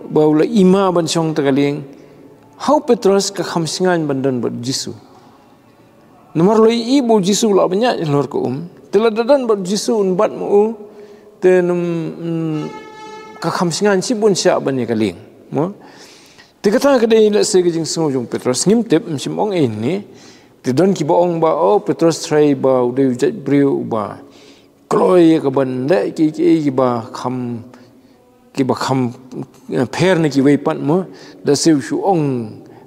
baula ima ban syong tagaling. galing How Petrus kekhamsingan bandan buat Jisu. Nomor loi ibu Jisu lah banyak yang luar keum. Tila dadan buat Jisu unbat mu ten um, mm, kekhamsingan si pun siap banyak kali. Mu. Tika tangan kedai ini lah segejing semua Petrus. Ngimtip macam orang ini. Eh Tidak kibak orang bahawa oh, Petrus try bahawa udah ujat beriuk bahawa. Kloi ke bandai ke ke ke bahawa กี่บคำเพรนกี่เวปันมะดัซิวชูอง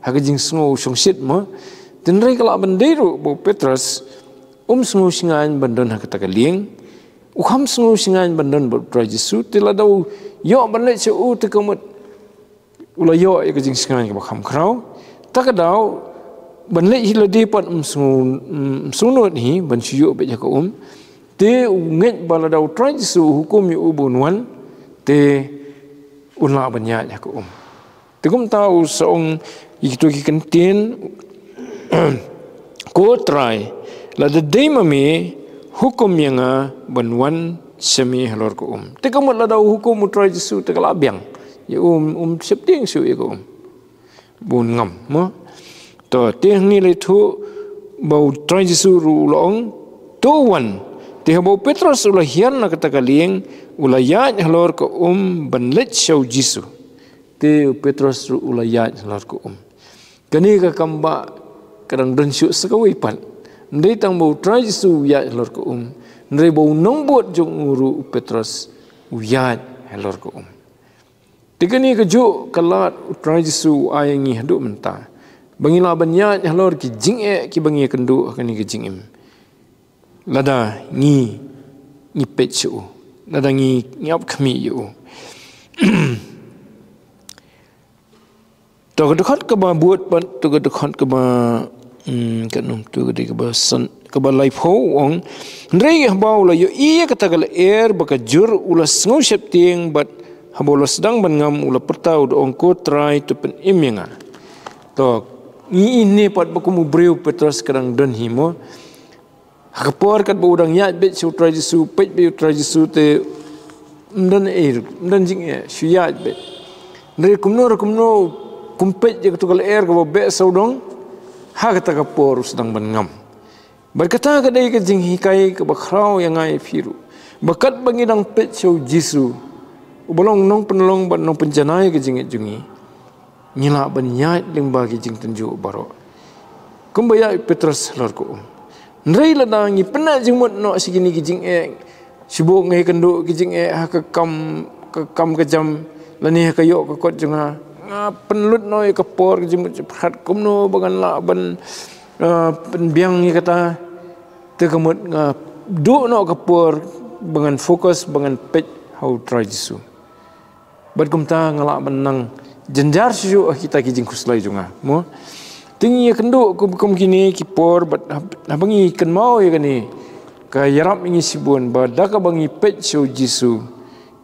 ฮักจิงสงูชงชิดมะดินไรกลาบันเดรุบุเปตรัสอุมสงูชิงานบันดนฮักตะกะเลียงอุคำสงูชิงานบันดนบุตรเยซูติลาดาวยอบันเลชูตะกะมุดอุลายอกกจิงสงานกี่บคำคราวตะกะดาวบันเลฮิลดีปันอุมสงูสงูนี่บันชิยอบเปจักอุมเตอุงเงบาลาดาวตรัสูฮุคุมยูบุนวันเต un la ya ko um te kum ta u so ong i tu ki kan tin try Lada day mami hukum yang ah, ban wan semi halor ko um te kum la hukum tro jesu te kala ya um um septing su i ya, ko um bun ngam mo to te ngi le lah thu bau try jesu ru long Dihubau Petrus ulah hian nak lah kata kalieng ulah yaj halor ke um benlet show Jisu. Ti Petrus ulah yaj halor ke um. Kini ke kamba kerang rensyuk sekawai pan. Nri tang bau try Jisu yaj halor ke um. Nri bau nombot jung uru Petrus yat halor ke um. Tiga ni kejuk kelat try Jisu ayangi hidup mentah. Bangilah banyak halor ke jingek ke bangi kenduk akan ke jingek. ลดางีงีเป็อยู่ลดางีเงียบขมีอยู่ตัวกระดูกก็มาบวชปัตัวกระดูกก็มาอืมกันนุ่มตัวกระดูกก็มาสนก็มาไล่พ่อองเรียกบ่าวเลยอีกตะกัลเอร์บักจูร์อุลสงูเชปติงบัดฮับอุลสดังบันงามอุลปัต้าอุดองโคตรายตุเป็นอิมยังอ่ะตัวนี่นี่ยปัดบักมุบริวเปตรัสกระดังดันหิโม Hakapur bau berudang yat bet sutra jisu pet bet sutra jisu te eh, eh, mdan air mdan jing ya syiat bet. Nere kumno rekumno kumpet je ketukal air kau bet saudong hakata kapur sedang bengam. Berkata kadai ke jing hikai ke bakhrau yang ai firu. Bakat bangidang pet sau jisu. ubalong nong penolong ban nong penjanai ke jingit jungi. Nyilak ban nyat ding bagi jing tenju baro. Kumbaya Petrus lor ko. Petrus um. Nrei ladangi penat jemut nok segini kijing e. Sibu ngai kendu kijing e ha kekam kam ke kam ke jam lani ha kayo ke kot jenga. Ha. Nga ha, penlut noi ke por jemut cepat kumno bagan la ben ha, pen biang ni kata te kemut nga du nok ke por fokus bangan pet how try jisu. Bad kumta ngala menang jenjar sijo kita kijing kuslai jenga. Mo. Tinggi ya kenduk ku bekum kini kipor bat nah bengi ken mau ya kini. Ka yarap ngi sibun bada ka bangi pet so jisu.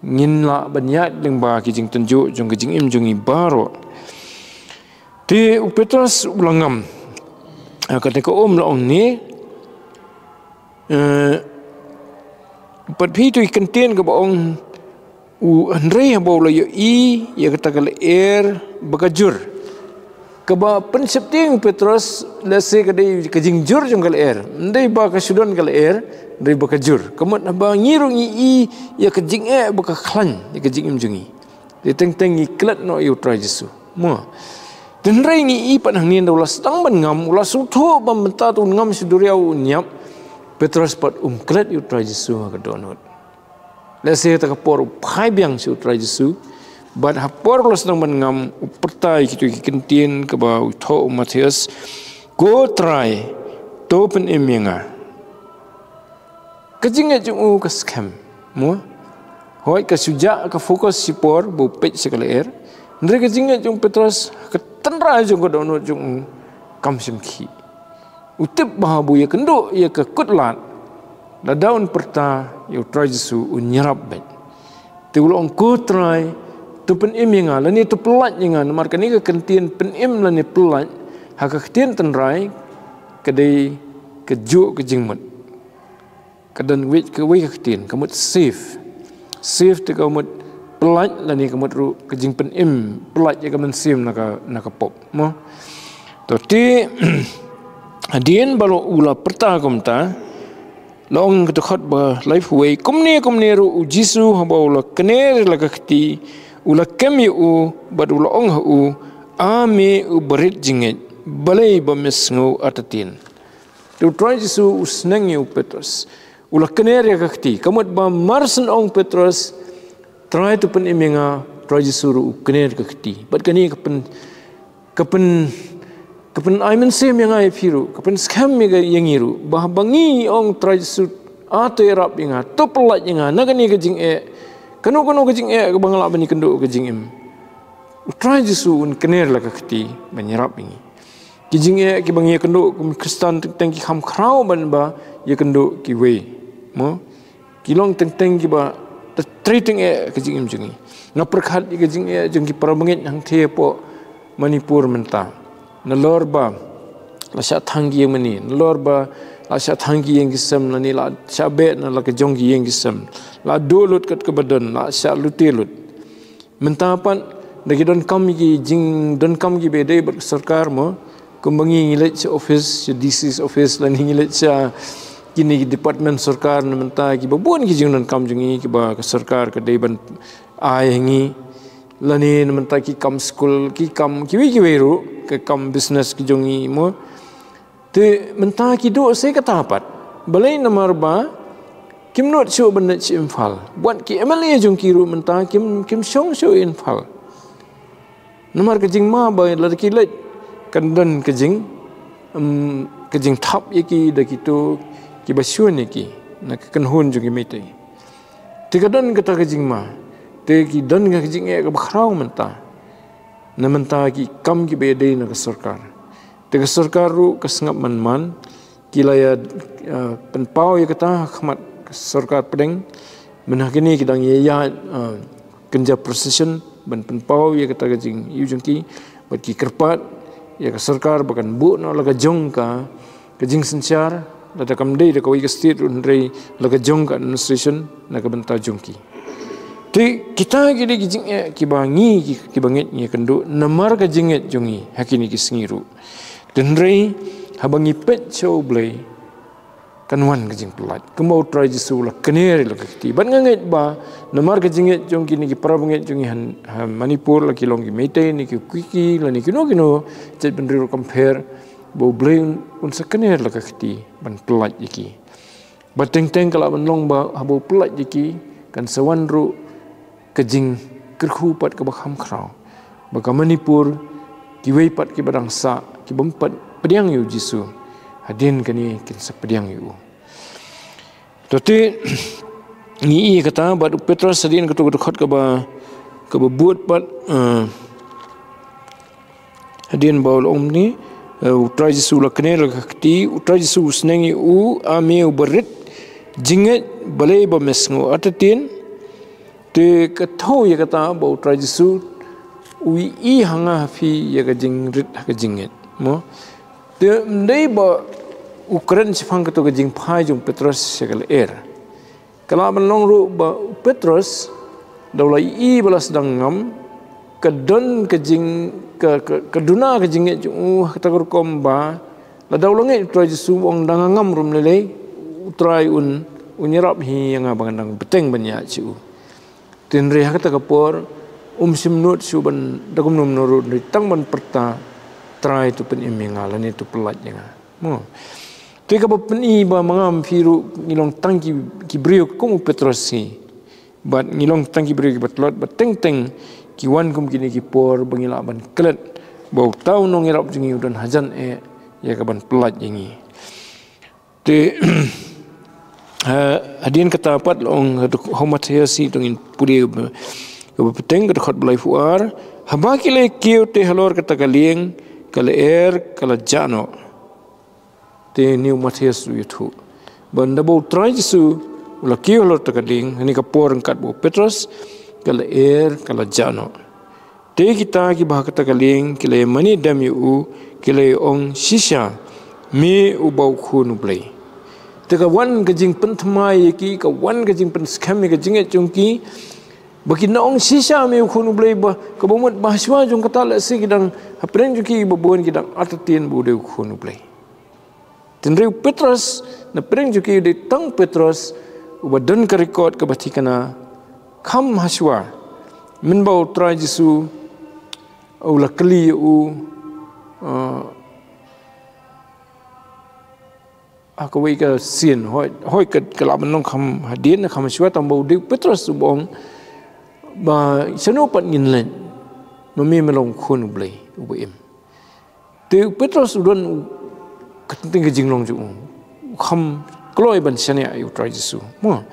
Ngin la banyak ding ba kijing tunjuk jung kijing im jungi baro. Ti upetras ulangam. Ah, kata ka om la ni. Eh pat pi tu ikan tin ka ba u Andre ha bau la yo i ya kata ka le er bekajur ke ba pensepting Petrus lese ke dei ke jingjur jung kal er ndei ba ke sudon kal er ndei ba ke jur kemot ba ngirung i i ya ke jing e er ba ke klan ya ke jing jungi di teng teng i klat no i utra jesu mo den rei ni i pan hang nien ulas tang ban ngam ulas utho ba menta tu ngam sidurya nyap Petrus pat um klat i utra jesu ha, ke donot lese ta ke por pai biang si utra jesu ban hapor los nang mangam uperta itu kentin ke bau tho umm matheus go try to pen iminga ah. kejinga jumu oh, ke skem mu hoi ke suja ke fokus sipor bu pet sekali er ndre kejinga jum petros ke tenra jum ko dono jum kam sim ki utip bahabu ye kendo ye ke kutlan da daun perta ye try su unyarab bet tiulong ku try tu penim yang ngah, lani tu pelat yang ngah, mar kini kentian penim lani pelat, hak kentian tenrai, kedai keju kejingmut, kedan wit ke wit kentian, kamu safe, safe tu kamu pelat lani kamu ru kejing penim pelat je kamu sim nak nak pop, mo, tadi Adien baru ula pertama kamu ta, long ketukat ber life way, kumni kumni ru ujisu hamba ula kenir lagi kiti, ula kemi u badula ong ha u ami u berit jingit balai ba mesngo atatin tu try su usneng u petros ula kenere kakti kamat ba marsen ong petros try tu pen iminga try su ru kenere kakti bat kani kapen kapen kapen aimen sem yang ai firu kapen scam mega yang iru bah bangi ong try su atoy rap inga to pelat inga nagani kejing e eh kanu kanu kejing ya ke bangla bani kendo kejing im eh, utrai jisu un kener la kakti menyerap ini kejing ya ke bangya kendo ke kristan teng ki kham krau ban ba ya kendo ki we mo kilong teng teng ki ba treating ya eh, kejing im jingi na perkhat ya kejing ya jing ki parmengit hang the po manipur menta na lor ba la sha thangi ya mani lor ba la yang kisem. la ni la sha bet yang kisem la dulut kat kebeden la sial lutilut menta apa dagi don kam gi jing don kam gi bedai ber sarkar mo kumbangi ngilet se office se disease office la ngilet se ah, kini department sarkar na menta gi babun gi jing don kam jingi ki ba sarkar ka dei ban ai ngi la ni menta ki kam school ki kam ki wi ki weru ke kam business ki jingi mo te menta ki do se kata apa balai nomor ba kim not show benda si infal. Buat ki emali ajung kiru mentah kim kim song show infal. Nomor kejing ma bay lada kilat kandan kejing um, kejing tap ya ki dah kita ki basuan ya ki nak kenhun jungi mete. Tiga dan kata kejing ma, tiga dan kata kejing ya kebakrau mentah. Nementa ki kam ki bayade na ke sarkar. Te ke sarkar ru ke sengap man man kilaya uh, eh, penpau ya kata khamat serka pedeng menah gini kita ngi ya ha, kenja precision ben penpau ya kata gajing iu jengki bagi kerpat ya ke serkar bukan bu no laga jongka gajing sencar lada kamdei de kawi gestit undrei laga jongka administration na ke benta jongki ti kita gini gajing ya eh, kibangi kibangit ngi kendu nemar gajinget jongi hakini kisngiru dendrei habangi pet show blei Kan kanwan kajing pelat. Kemau try jisu la keneri la kekti. Ban ngangit ba, namar kajing ngit jong kini ki prabu ngit jong ihan manipur la ki longgi metai ni ki kwiki la ni kino kino Jad ben riru kompher bau blay un sa keneri la kekti ban pelat jiki. Ba teng teng kalak ban long ba habau pelat jiki kan sawan ru kajing kerhu pat ke bakham kraw. Baka manipur ki wei pat ki badang sa ki bempat pediang yu jisu. Hadin kini kita sepedi yuk. Tapi eh, ni i kata bad Petrus sedin ketuk ketuk hot ke ba ke bebut pat hadin ba ulum ni utra Yesu la kene la kti utra Yesu snengi u ame u berit jinget balai ba mesngo atatin te katho ye kata ba utra Yesu ui i hanga fi ye ga jingrit ha ga jinget mo te ndei ba ukuran sepang ketua kejing pahajung Petrus segal air. Kalau menolong ruk Petrus, daulah i bala sedang ngam, kedun kejing, ke, keduna kejing itu, uh, kata kurkomba, la daulah ngit utrai jesu wong dangang ngam rum lele, utrai un, unyerap hi yang abang dang beteng banyak cu. Tinri hak ha kata kapur, um simnut cu ben, dagum nom norut, ritang ben perta, trai tu pen iminga, lani tu pelat jengah. Hmm. Tapi kau peni ba mengam firu ngilong tangki kibrio kum petrosi. Bat ngilong tangki brio kibat lot bat teng teng kiwan kum kini kipor bengila ban kelet. Bau tau nong irap jengi udan hajan e ya kaban pelat jengi. Te ha, hadian kata pat long hadu homat si tungin puri kau e, e, peteng kau khot belai fuar. Habakile kiu te halor kata kalieng kala er kala jano te niu mati asu itu. Benda bau try asu ulah kiu ni tegading ini kapur engkat bau petros, kala air er, kala jano. Te kita ki bahagia tegading kila mani demi u kila ong sisha me ubau kuno play. Teka wan kajing pentama yeki, ka wan kajing penskam yeki kajing cungki. Bagi na ong sisa mi ukun bah, ba, kabumat bahaswa jong katala si kidang hapren juki ibabuan kidang atatin budi ukun ublay. Tindriu Petrus na piring juki di tang Petrus wadun ka record ka bati kana kam haswa min bau tra jisu au lakli u uh, eh, aku wei ka sin hoi hoi ka kala menong kam hadien na kam haswa tang bau di Petrus bong ba sanu pat ngin len memi melong khun blai u bim Petrus udon kenting jinglong long jung um. ham kloi ban sene ayu tra jisu mo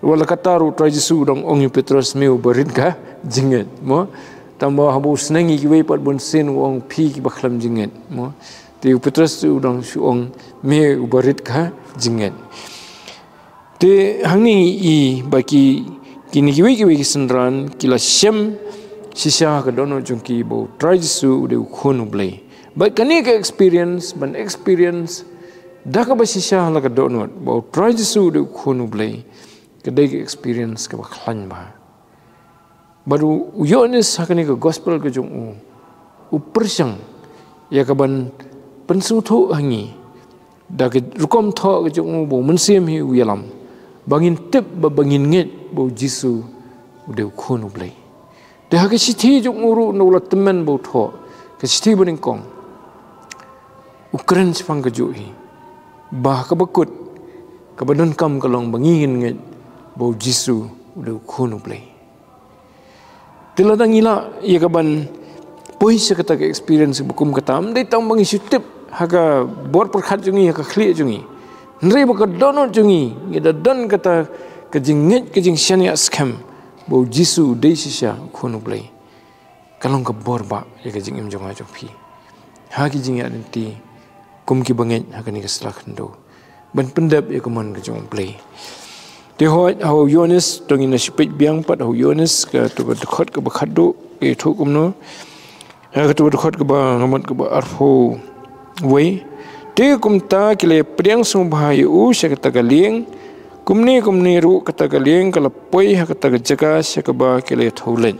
wala kata ru tra jisu dong ong yu petros meu berin ka jinget mo tambah habu senengi ki wei pat bun sin wong pi ki baklam jinget mo ti yu petros tu dong su ong me berit ka jinget Ti hangi i baki kini ki wei ki wei sendran kila sem sisa ka dono jungki bo tra jisu de khonu blei But kani ka experience ban experience da ka basisha la ka donut ba try to su de khunu blai ka de experience ka khlan ba but yo ni sa kani ka gospel ka jung u u persang ya ka ban pensu tho hangi da ka rukom tho ka jung u bo mun sim hi u yalam bangin tip ba bangin ngit bo jisu u kuno play. blai da ka sithi jung u ru no la temen bo tho ka sithi bunin kong ukren sepang kejuhi bah kebekut kebenun kam kalong bengingin ngit bau jisu udah kuno play tila tangila ya kaban poi sekata ke experience bukum ketam dei tang bangi sutip haga bor perkhat jungi haga khlie jungi nri baka dono jungi ngida don kata kejingit kejing sian ya skem bau jisu dei sisa kuno play kalong ke bor ba ya kejing im jong ajo pi haki jingi adenti kum ki bengit hakan ni kesalah kendo ben pendap ya kuman ke jong play de hoy how yonis dong ina shipit biang pat how yonis ka to ba khot ka ba khaddo e ya tho kum no ya, ka to ba khot ka ba ngamat ka ba arfo wei de kum ta ki le priang sum bhai u sha ka ta galing kum ni kum ni ru ka ta galing ka la poi ha ka ta ga jaka sha ba ki le tholen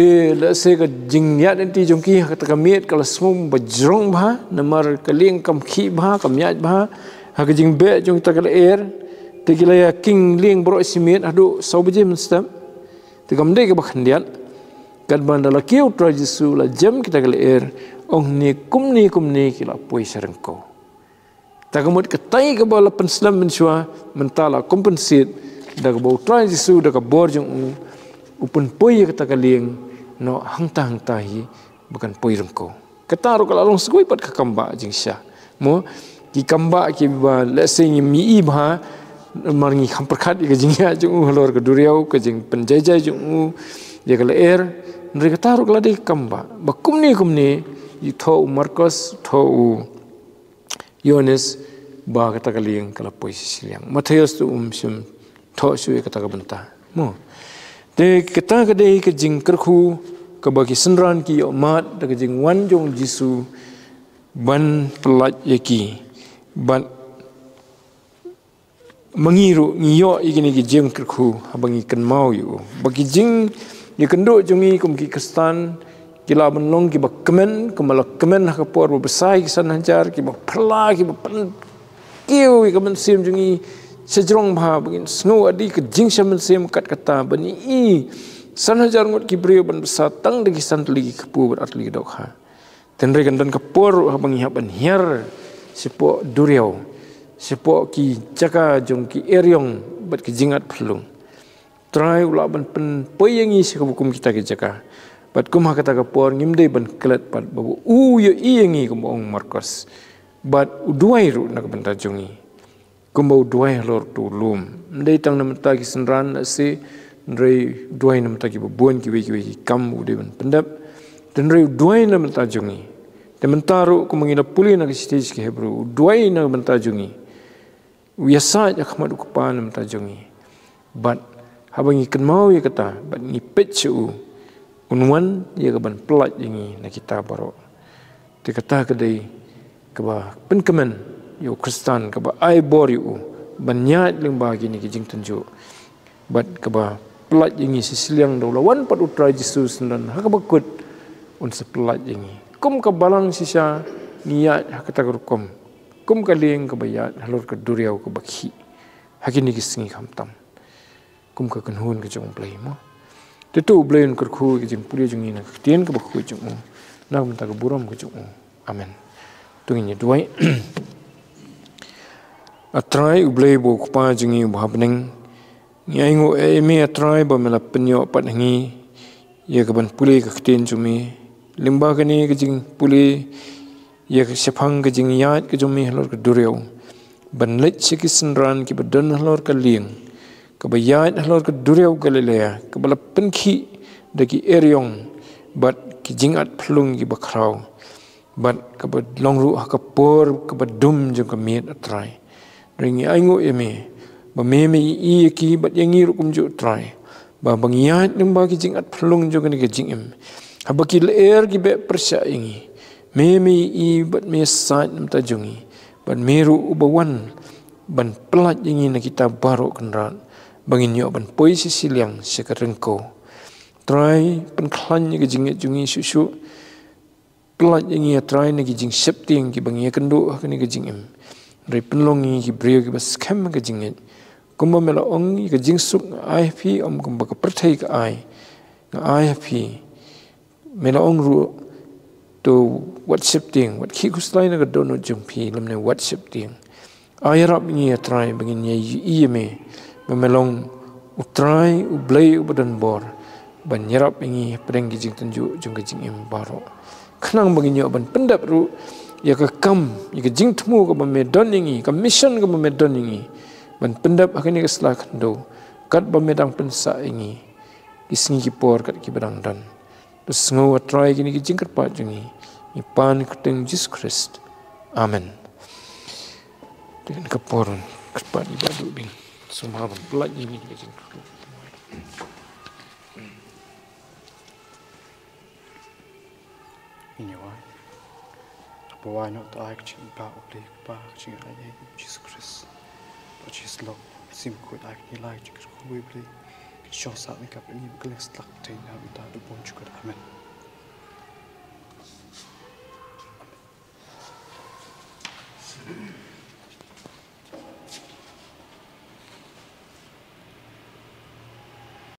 ti lese ke jingnya dan ti jongki kata kami kalau semua berjong bah, nomor keling kam ki bah, kam nyat bah, hak jing be jong kita kala air, ti kila ya king ling bro simit adu sau bejim mestam, ti kam dek bah kendian, kan ban dalam kiu trajisu la jam kita kala air, ong ni kum ni kum ni kila pui sereng kau. Tak kemud ketai ke bawah penslam mencua mentala lah kompensit dah ke bawah trajisu dah ke borjung upun poi kita kaling no hang ta hi bukan poi rengko ketang ro kalau long sgui pat kakamba jing sya mo ki kamba ki ba lesing mi i ba mangi kham prakhat ke jing ya jung holor ke duriau ke jing penjaja jung ya kala er ndri ketang ro kalau de kamba ba kum ni kum ni i tho markus tho u yonis ba kata kali yang kala poi sisi yang matheus tu um sim tho sui e kata ka benta mo de kita kade ke jing kerku ke bagi senran ki umat ya de ke jing wan jong jisu ban pelat yeki ban mengiru ngiyo igini ki jing kerku abang ikan mau yu bagi jing ye kendo jungi kum ki kestan kila menlong ki bakemen kemala kemen ha kapor besai kisan hancar ki bak pelak ki bak pen kiu ikan sim jungi sejrong bah begin snow adi ke jing sham sem kat kata bani i sana jar ngot kibri ban besa tang de kisan tuli ke pu berat dok ha ten gandan ke por abang ha hiap ban hier sepo duriau sepo ki caka jong ki eryong bet ke jingat phlung try ulah ban pen peyangi se hukum kita ke caka bet kum ha kata ke por ngimde ban kelat pat babu u yo iyangi ke mong markas bet uduai ru nak bentajungi gumbau duai lor tu lum ndai tang nam ta ki sanran na se ndai duai nam ta ki buan ki wei wei kam u de ban pendap den duai nam ta jungi de mentaru ku mengina puli na stage ki hebru duai nam menta jungi wiasa ja khamadu ku pan nam ta jungi but habangi ken mau ye kata but ni pitch u unwan ye ban pelat jungi. na kita baro te kata kedai kebah pen kemen yo kristan ka ba ai bor yu banyat ling ba gini ki jing tunju bat ka ba plat yingi si do la wan pat utra jesus nan ha ka ba kut un se plat yingi kum ka balang si niat ha ka tagur kum kum ka ling ka ba ya halor ka duriau ka ba khi ha ki ni ki singi kham tam kum ka kan hun ka jong play mo tetu blain ka khu ki jing puri jingi na tien ka ba khu jong nam ta ka buram ka jong amen tungi ni duai Atrai ublei bo kupa jingi bhapning. Ngai ngo e me atrai ba mela penyo pat ngi. Ye kaban pule ka ktin chumi. Limba ka ni ka jing pule. Ye ka sepang ka jing yaat ka chumi halor ka duryo. Ban lit si ki ki ba halor ka liang. Ka ba yaat halor ka duryo ka lelea. Ka ba la penki da ki eryong. Bat ki jingat pelung ki ba Bat ka ba longru ha ka por ka ba dum jing ka miet atrai ringi aingo yemi ba meme i ki bat yangi rukum ju try ba bangiat nem ba kijing at phlung ju gani kijing em ha er ki be persa ingi meme i bat me sat nem tajungi bat meru ubawan ban pelat yangi na kita baro kenrat bangin yo ban poi si siliang sekarengko try pen klan ni kijing jungi susu pelat yangi ya try na kijing septing ki bangi ya kendo ha kani kijing em riplongi ki brio ki ba skem ka jing ngit kumba me la ong ki jing suk ai phi om kum ba ka prthai ka ai na ai phi me la ong ru to whatsapp ding what ki ku slai na don no jing phi lam ne whatsapp ding ai rap ni ya try bang ni i me ba me long u try u blai u badan bor ba nyarap ngi prang ki jing tan ju jung ka jing im baro khnang bang ni ban pendap ru ia ke kam ia ke jing temu ke bame doningi ke mission ke bame doningi ban pendap akan ke selah kendo kat bame dang pensa ingi isngi ki kat ki bedang dan terus ngau try gini ki jingkat pa jingi i pan kteng jis krist amen dengan keporan kepada ibadu bing semua belajar ini dengan jingkat Бувай I баулиг багчин аяа Jesus Christ. Lord Jesus Seems good, ko dag like lai chik ko we bli. Ki sho sa ni kap ni glex tlak te na bi da du bon chukur. Amen. Amen.